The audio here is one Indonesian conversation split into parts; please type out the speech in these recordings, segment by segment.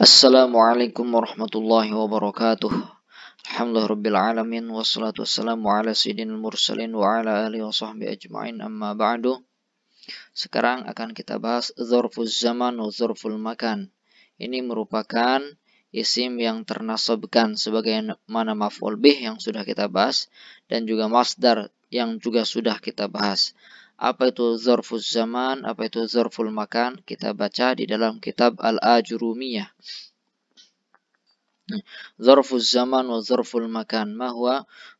Assalamualaikum warahmatullahi wabarakatuh. Alhamdulillah rabbil alamin wassalatu wassalamu ala sayyidin mursalin wa ala alihi sahbihi ajmain amma ba'du. Sekarang akan kita bahas zorful zaman wa zorful makan. Ini merupakan isim yang ternasabkan sebagai mana maf'ul bih yang sudah kita bahas dan juga masdar yang juga sudah kita bahas. Apa itu zarful zaman, apa itu zarful makan, kita baca di dalam kitab Al-Ajurumiyah. Zarful zaman wa zarful makan. Ma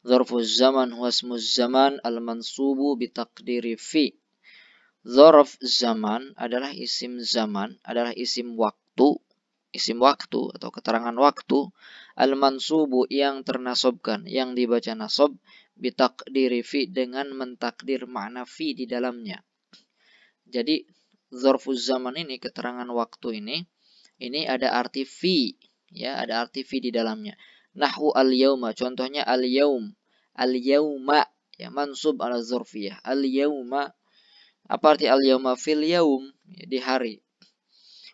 zarful zaman huwa ismuz zaman al-mansubu bitaqdiri fi. Zarf zaman adalah isim zaman, adalah isim waktu, isim waktu atau keterangan waktu al-mansubu yang ternasobkan, yang dibaca nasob bitakdiri fi dengan mentakdir makna fi di dalamnya. Jadi zorfu zaman ini keterangan waktu ini ini ada arti fi ya ada arti fi di dalamnya. Nahu al yauma contohnya al yaum al yauma ya mansub ala zorfiyah al yauma apa arti al yauma fil yaum ya, di hari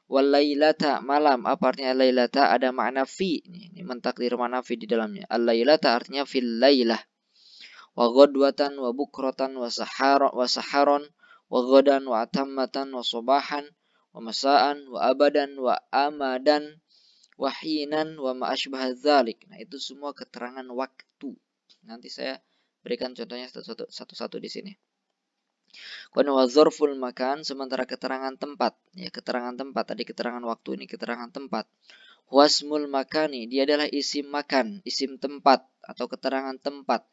Walailata malam apa artinya alailata ada makna fi ini mentakdir makna fi di dalamnya alailata artinya fil lailah wa ghadwatan wa bukratan wa sahara wa saharon wa ghadan wa atammatan wa subahan wa masaan wa abadan wa amadan wa hinan wa ma dzalik. Nah, itu semua keterangan waktu. Nanti saya berikan contohnya satu-satu di sini. Kemudian wa zarful makan sementara keterangan tempat. Ya, keterangan tempat tadi keterangan waktu ini keterangan tempat. Wasmul makani dia adalah isim makan, isim tempat atau keterangan tempat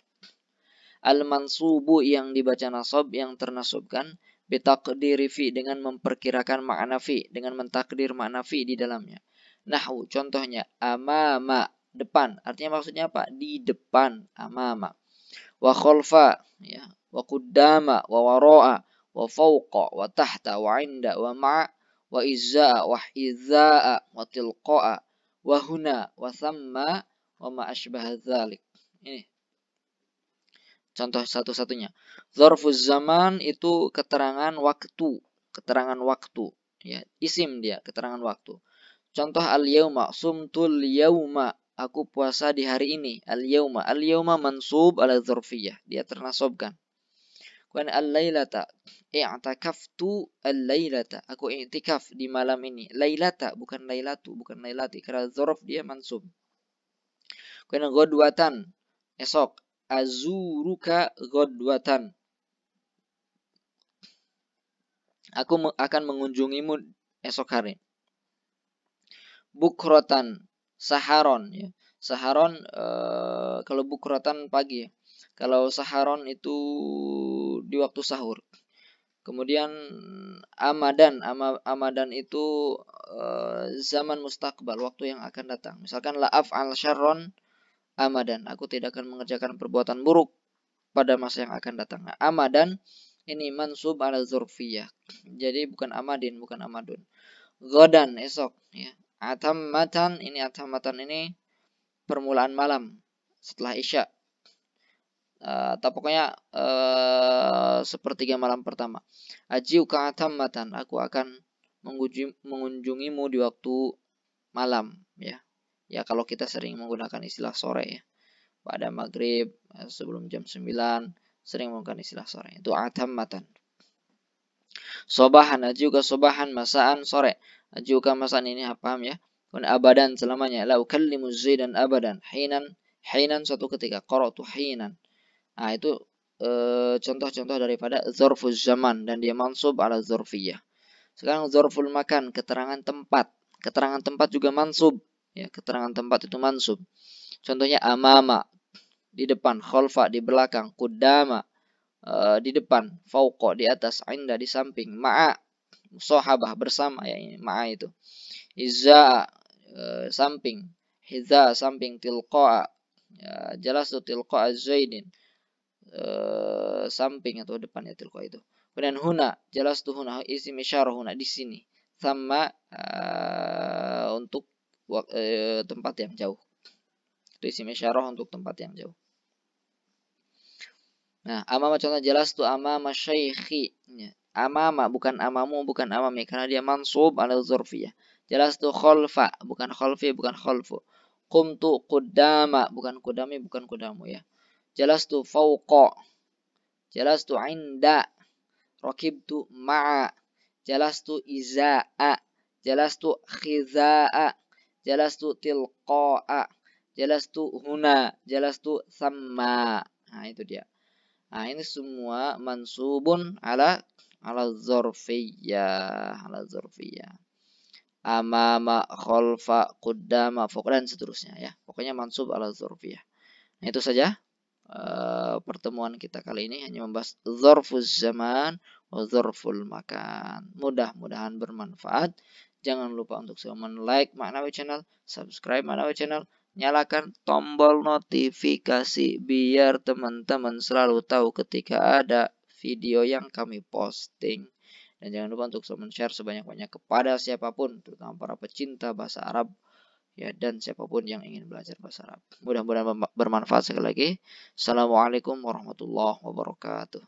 al-mansubu yang dibaca nasab yang ternasubkan Bitaqdiri fi dengan memperkirakan makna fi dengan mentakdir makna fi di dalamnya. Nahwu contohnya amama depan artinya maksudnya apa? Di depan amama. Wa khalfa ya, wa quddama wa wara'a wa fawqa wa tahta wa inda wa ma'a wa izza'a wa hiza'a wa tilqa'a wa huna wa thamma wa ma asbah dzalik. Ini Contoh satu-satunya. Zorfuz zaman itu keterangan waktu. Keterangan waktu. Ya, isim dia, keterangan waktu. Contoh al-yauma. Sumtul yauma. Aku puasa di hari ini. Al-yauma. Al-yauma mansub ala zorfiyah. Dia ternasobkan. Kemudian al-lailata. tu al-lailata. Aku i'tikaf di malam ini. Lailata. Bukan lailatu. Bukan lailati. Karena zorf dia mansub. Kemudian godwatan. Esok azuruka ghadwatan. Aku akan mengunjungimu esok hari. Bukrotan, saharon ya. Saharon ee, eh, kalau bukrotan pagi. Ya. Kalau saharon itu di waktu sahur. Kemudian amadan, ama, amadan itu ee, eh, zaman mustakbal, waktu yang akan datang. Misalkan laaf al Sharon amadan aku tidak akan mengerjakan perbuatan buruk pada masa yang akan datang. amadan ini mansub ala zurfiyah. Jadi bukan amadin, bukan amadun. Godan esok ya. Atamatan ini atamatan ini permulaan malam setelah isya. Uh, atau pokoknya uh, sepertiga malam pertama. ka atamatan, aku akan mengunjungimu di waktu malam ya ya kalau kita sering menggunakan istilah sore ya pada maghrib eh, sebelum jam 9 sering menggunakan istilah sore itu atammatan sobahan juga sobahan masaan sore juga masaan ini paham ya dan abadan selamanya la ukallimu zaidan abadan hinan hinan suatu ketika qara'tu hinan nah itu eh, contoh-contoh daripada zorfuz zaman dan dia mansub ala zorfiyah sekarang zorful makan keterangan tempat keterangan tempat juga mansub Ya, keterangan tempat itu mansub. Contohnya amama di depan, kholfa di belakang, kudama uh, eh, di depan, Fauko di atas, inda di samping, ma'a sahabah bersama ya ma'a itu. Iza uh, eh, samping, hiza samping tilqa ya, jelas tuh tilqa zaidin. Uh, samping atau depan ya tilqa itu. Kemudian huna, jelas tuh huna isi isyarah huna di sini. Sama uh, untuk Eh, tempat yang jauh. Itu isi isyarah untuk tempat yang jauh. Nah, amama contoh jelas tuh amama syaikhi. Amama bukan amamu, bukan amami karena dia mansub ala dzarfiyah. Jelas tuh kholfa, bukan kholfi, bukan kholfu. Kumtu Kudama bukan kudami, bukan kudamu ya. Jelas tuh fauqa. Jelas tuh inda. Rakibtu ma'a. Jelas tuh iza'a. Jelas tuh khiza'a. Jelas Jalastu tilqa'a. Jalastu huna. jelas Jalastu sama. Nah, itu dia. Nah, ini semua mansubun ala ala zorfiyah. Ala zorfiyah. Amama, khalfa kudama, fok, dan seterusnya ya. Pokoknya mansub ala zorfiyah. Nah, itu saja eh, pertemuan kita kali ini. Hanya membahas zorfuz zaman zorful makan. Mudah-mudahan bermanfaat. Jangan lupa untuk selalu like Maknawi Channel, subscribe Maknawi Channel, nyalakan tombol notifikasi biar teman-teman selalu tahu ketika ada video yang kami posting. Dan jangan lupa untuk selalu share sebanyak-banyak kepada siapapun, terutama para pecinta bahasa Arab ya dan siapapun yang ingin belajar bahasa Arab. Mudah-mudahan bermanfaat sekali lagi. Assalamualaikum warahmatullahi wabarakatuh.